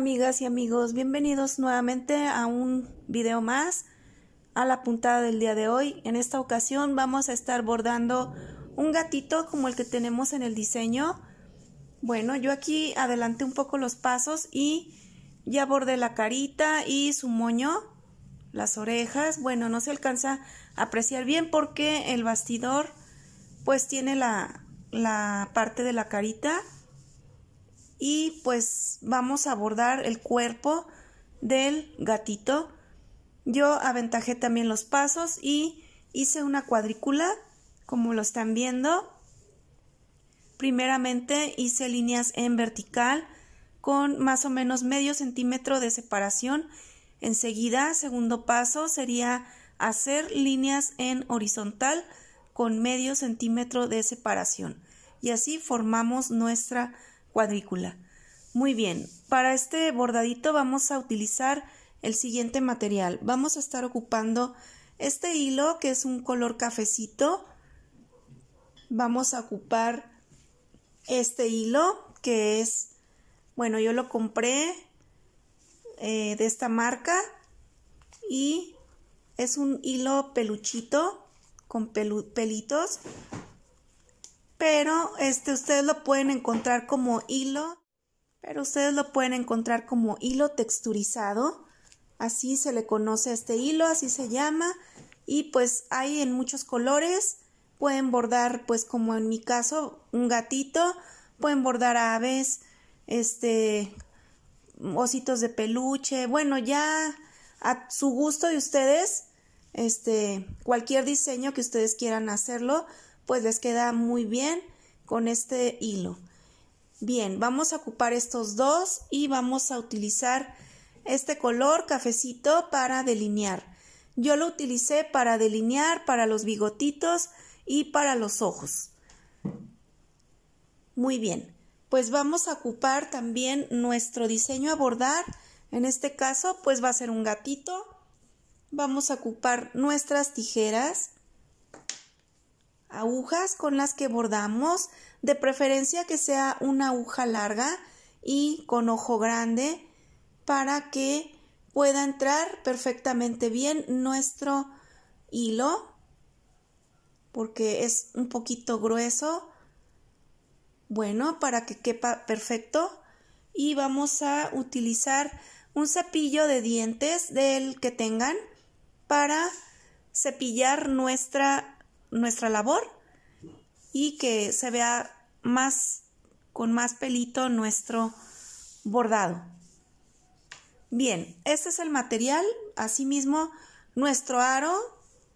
amigas y amigos, bienvenidos nuevamente a un video más a la puntada del día de hoy. En esta ocasión vamos a estar bordando un gatito como el que tenemos en el diseño. Bueno, yo aquí adelanté un poco los pasos y ya bordé la carita y su moño, las orejas. Bueno, no se alcanza a apreciar bien porque el bastidor pues tiene la, la parte de la carita y pues vamos a abordar el cuerpo del gatito. Yo aventajé también los pasos y hice una cuadrícula, como lo están viendo. Primeramente hice líneas en vertical con más o menos medio centímetro de separación. Enseguida, segundo paso sería hacer líneas en horizontal con medio centímetro de separación. Y así formamos nuestra cuadrícula. Muy bien, para este bordadito vamos a utilizar el siguiente material. Vamos a estar ocupando este hilo que es un color cafecito. Vamos a ocupar este hilo que es, bueno, yo lo compré eh, de esta marca y es un hilo peluchito con pelitos pero este, ustedes lo pueden encontrar como hilo, pero ustedes lo pueden encontrar como hilo texturizado. Así se le conoce a este hilo, así se llama. Y pues hay en muchos colores. Pueden bordar, pues como en mi caso, un gatito. Pueden bordar aves, este, ositos de peluche. Bueno, ya a su gusto de ustedes, este, cualquier diseño que ustedes quieran hacerlo, pues les queda muy bien con este hilo. Bien, vamos a ocupar estos dos y vamos a utilizar este color cafecito para delinear. Yo lo utilicé para delinear, para los bigotitos y para los ojos. Muy bien, pues vamos a ocupar también nuestro diseño a bordar. En este caso, pues va a ser un gatito. Vamos a ocupar nuestras tijeras agujas con las que bordamos, de preferencia que sea una aguja larga y con ojo grande para que pueda entrar perfectamente bien nuestro hilo porque es un poquito grueso bueno para que quepa perfecto y vamos a utilizar un cepillo de dientes del que tengan para cepillar nuestra nuestra labor y que se vea más con más pelito nuestro bordado. Bien, este es el material, asimismo nuestro aro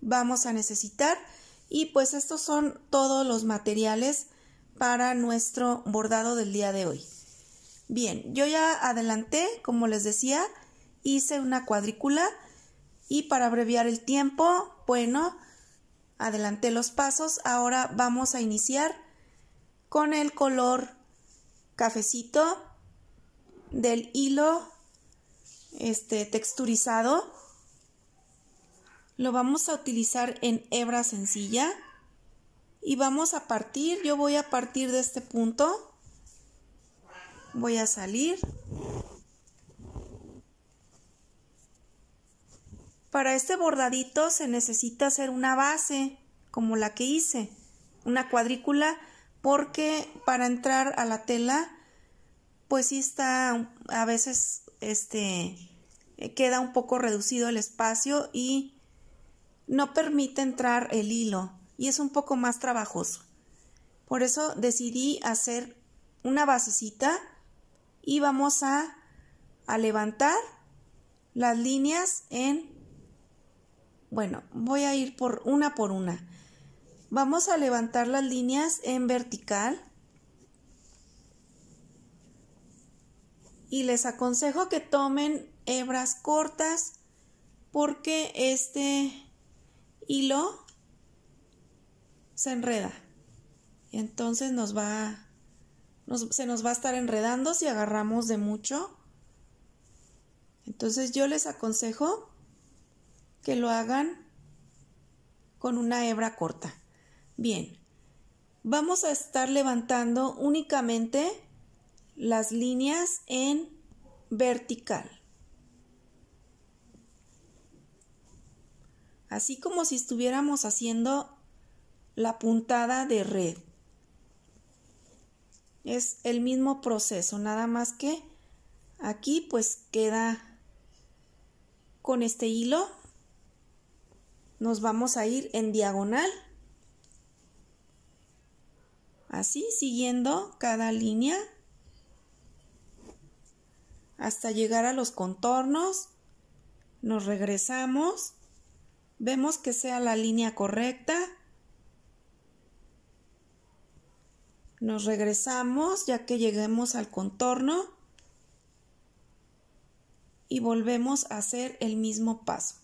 vamos a necesitar y pues estos son todos los materiales para nuestro bordado del día de hoy. Bien, yo ya adelanté, como les decía, hice una cuadrícula y para abreviar el tiempo, bueno, adelanté los pasos, ahora vamos a iniciar con el color cafecito del hilo este texturizado. Lo vamos a utilizar en hebra sencilla y vamos a partir, yo voy a partir de este punto. Voy a salir Para este bordadito se necesita hacer una base, como la que hice, una cuadrícula, porque para entrar a la tela, pues sí está a veces este eh, queda un poco reducido el espacio y no permite entrar el hilo y es un poco más trabajoso. Por eso decidí hacer una basecita y vamos a, a levantar las líneas en bueno, voy a ir por una por una. Vamos a levantar las líneas en vertical. Y les aconsejo que tomen hebras cortas porque este hilo se enreda. Y Entonces nos va, se nos va a estar enredando si agarramos de mucho. Entonces yo les aconsejo que lo hagan con una hebra corta. Bien, vamos a estar levantando únicamente las líneas en vertical. Así como si estuviéramos haciendo la puntada de red. Es el mismo proceso, nada más que aquí pues queda con este hilo nos vamos a ir en diagonal. Así, siguiendo cada línea hasta llegar a los contornos. Nos regresamos. Vemos que sea la línea correcta. Nos regresamos ya que lleguemos al contorno y volvemos a hacer el mismo paso.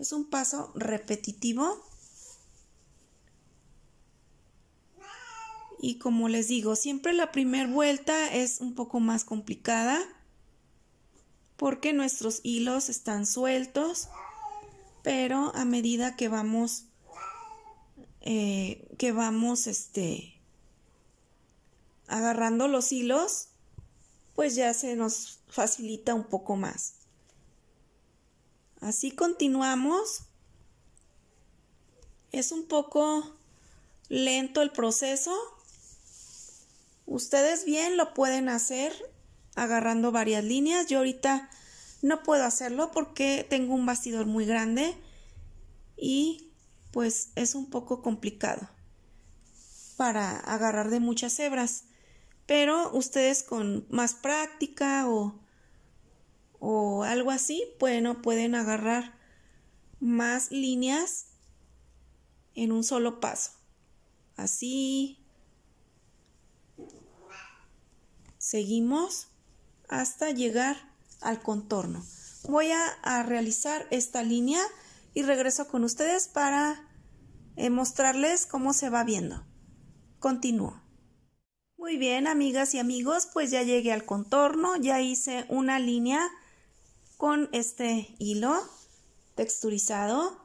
Es un paso repetitivo. Y como les digo, siempre la primera vuelta es un poco más complicada porque nuestros hilos están sueltos, pero a medida que vamos, eh, que vamos, este, agarrando los hilos, pues ya se nos facilita un poco más. Así continuamos. Es un poco lento el proceso. Ustedes bien lo pueden hacer agarrando varias líneas. Yo ahorita no puedo hacerlo porque tengo un bastidor muy grande y pues es un poco complicado para agarrar de muchas hebras. Pero ustedes con más práctica o o algo así, bueno, pueden agarrar más líneas en un solo paso. Así. Seguimos hasta llegar al contorno. Voy a, realizar esta línea y regreso con ustedes para eh, mostrarles cómo se va viendo. Continúo. Muy bien, amigas y amigos, pues ya llegué al contorno, ya hice una línea con este hilo texturizado.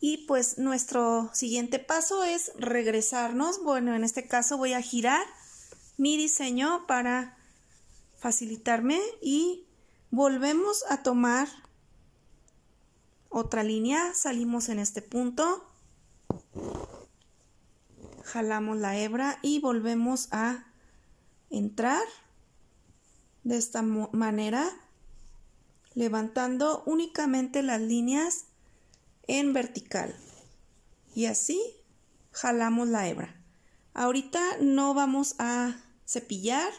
Y pues nuestro siguiente paso es regresarnos. Bueno, en este caso voy a girar mi diseño para facilitarme y volvemos a tomar otra línea, salimos en este punto, jalamos la hebra y volvemos a entrar de esta manera, levantando únicamente las líneas en vertical. Y así jalamos la hebra. Ahorita no vamos a cepillar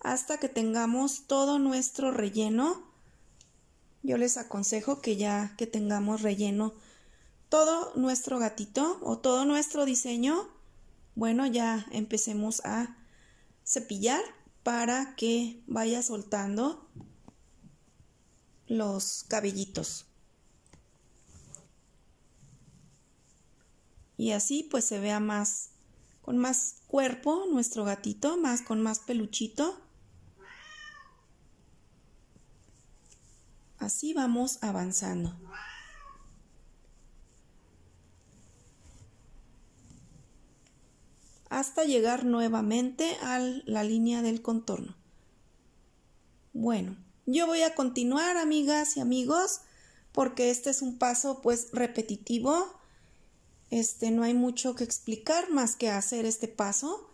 hasta que tengamos todo nuestro relleno. Yo les aconsejo que ya que tengamos relleno todo nuestro gatito o todo nuestro diseño, bueno, ya empecemos a cepillar para que vaya soltando los cabellitos. Y así pues se vea más con más cuerpo nuestro gatito, más con más peluchito. Así vamos avanzando. llegar nuevamente a la línea del contorno. Bueno, yo voy a continuar, amigas y amigos, porque este es un paso pues repetitivo. Este no hay mucho que explicar más que hacer este paso.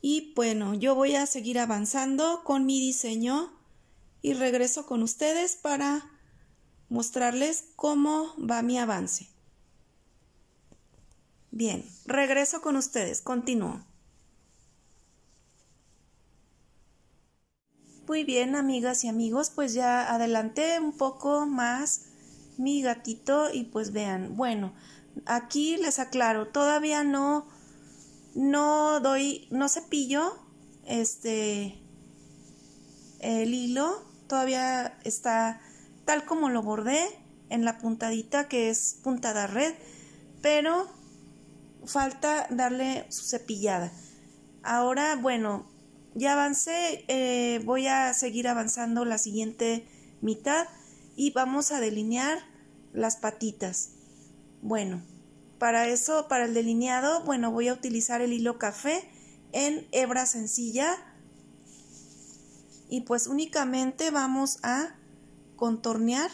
Y bueno, yo voy a seguir avanzando con mi diseño y regreso con ustedes para mostrarles cómo va mi avance. Bien, regreso con ustedes, continúo. Muy bien, amigas y amigos, pues ya adelanté un poco más mi gatito y pues vean, bueno, aquí les aclaro, todavía no no doy, no cepillo este el hilo, todavía está tal como lo bordé en la puntadita que es puntada red, pero falta darle su cepillada. Ahora, bueno, ya avancé, eh, voy a seguir avanzando la siguiente mitad y vamos a delinear las patitas. Bueno, para eso, para el delineado, bueno, voy a utilizar el hilo café en hebra sencilla y pues únicamente vamos a contornear.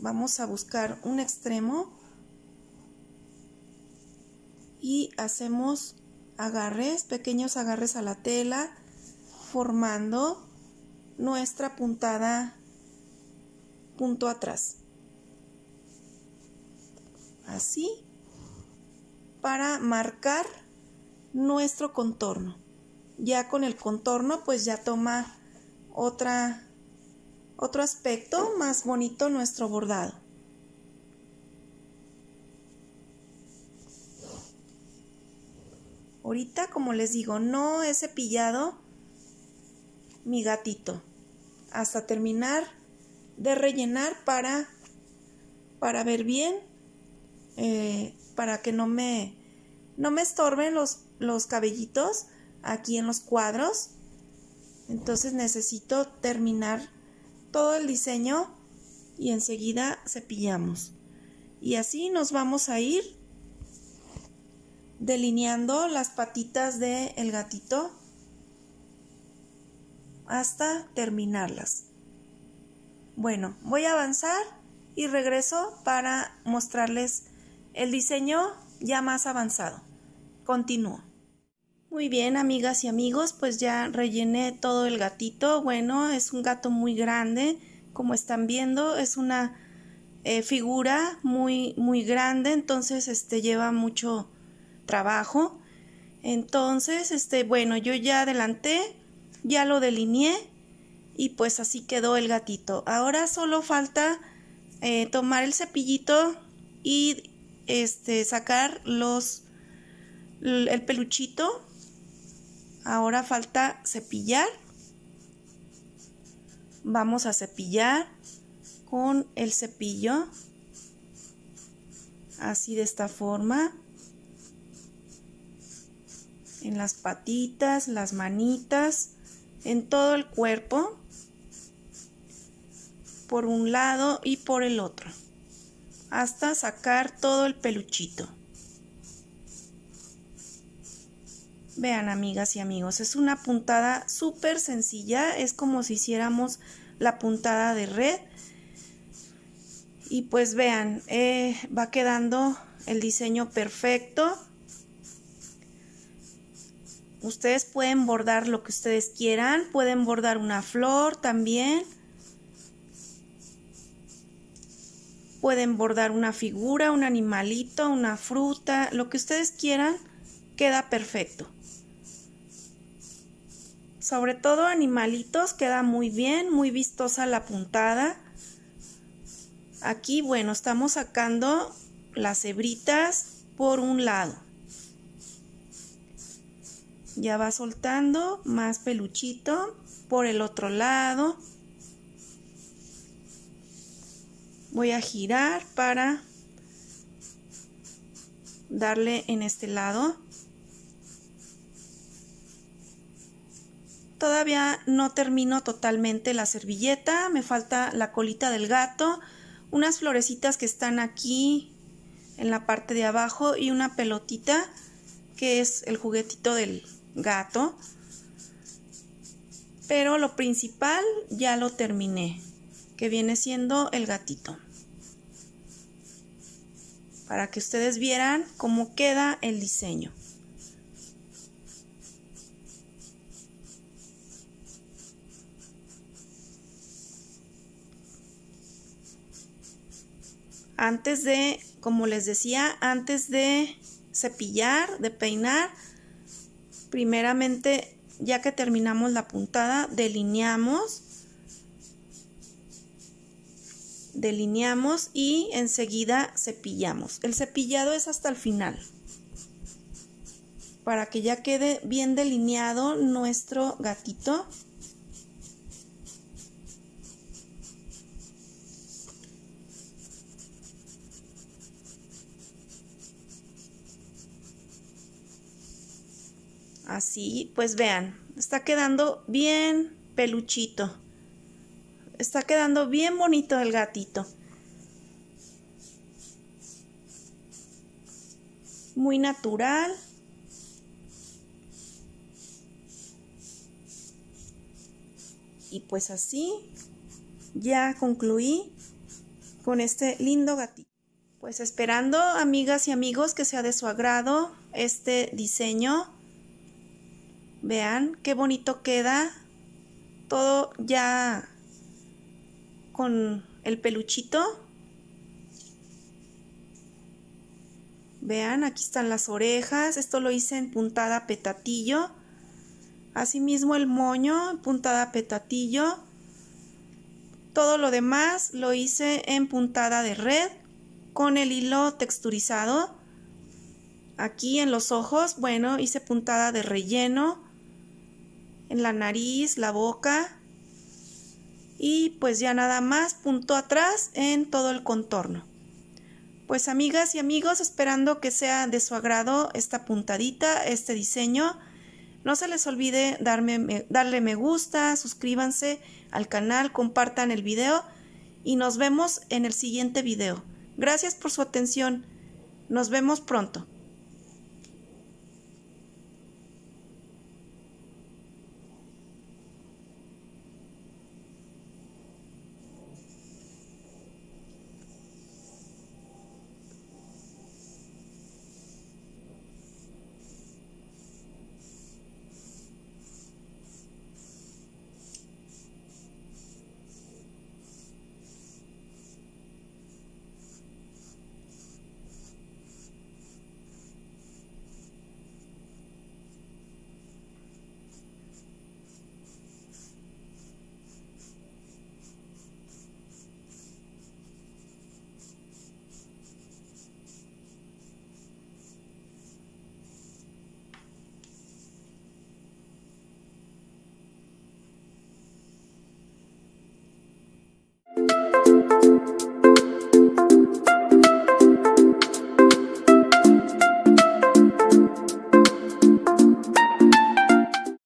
Vamos a buscar un extremo y hacemos agarres, pequeños agarres a la tela, formando nuestra puntada punto atrás. Así, para marcar nuestro contorno. Ya con el contorno, pues ya toma otra, otro aspecto más bonito nuestro bordado. Ahorita, como les digo, no he cepillado mi gatito hasta terminar de rellenar para, para ver bien, eh, para que no me, no me estorben los, los cabellitos aquí en los cuadros. Entonces necesito terminar todo el diseño y enseguida cepillamos. Y así nos vamos a ir delineando las patitas del el gatito hasta terminarlas. Bueno, voy a avanzar y regreso para mostrarles el diseño ya más avanzado. Continúo. Muy bien, amigas y amigos, pues ya rellené todo el gatito. Bueno, es un gato muy grande, como están viendo, es una eh, figura muy muy grande, entonces este lleva mucho trabajo. Entonces, este, bueno, yo ya adelanté, ya lo delineé y pues así quedó el gatito. Ahora solo falta eh, tomar el cepillito y este, sacar los, el peluchito. Ahora falta cepillar. Vamos a cepillar con el cepillo así de esta forma en las patitas, las manitas, en todo el cuerpo, por un lado y por el otro, hasta sacar todo el peluchito. Vean amigas y amigos, es una puntada súper sencilla, es como si hiciéramos la puntada de red. Y pues vean, eh, va quedando el diseño perfecto. Ustedes pueden bordar lo que ustedes quieran, pueden bordar una flor también. Pueden bordar una figura, un animalito, una fruta, lo que ustedes quieran, queda perfecto. Sobre todo animalitos, queda muy bien, muy vistosa la puntada. Aquí, bueno, estamos sacando las hebritas por un lado. Ya va soltando más peluchito por el otro lado. Voy a girar para darle en este lado. Todavía no termino totalmente la servilleta, me falta la colita del gato, unas florecitas que están aquí en la parte de abajo y una pelotita que es el juguetito del, gato. Pero lo principal ya lo terminé, que viene siendo el gatito. Para que ustedes vieran cómo queda el diseño. Antes de, como les decía, antes de cepillar, de peinar, primeramente, ya que terminamos la puntada, delineamos, delineamos y enseguida cepillamos. El cepillado es hasta el final, para que ya quede bien delineado nuestro gatito Así, pues vean, está quedando bien peluchito. Está quedando bien bonito el gatito. Muy natural. Y pues así ya concluí con este lindo gatito. Pues esperando, amigas y amigos, que sea de su agrado este diseño. Vean qué bonito queda todo ya con el peluchito. Vean, aquí están las orejas. Esto lo hice en puntada petatillo. Asimismo el moño en puntada petatillo. Todo lo demás lo hice en puntada de red con el hilo texturizado. Aquí en los ojos, bueno, hice puntada de relleno la nariz, la boca y pues ya nada más punto atrás en todo el contorno. Pues amigas y amigos, esperando que sea de su agrado esta puntadita, este diseño. No se les olvide darme, darle me gusta, suscríbanse al canal, compartan el video y nos vemos en el siguiente video. Gracias por su atención. Nos vemos pronto.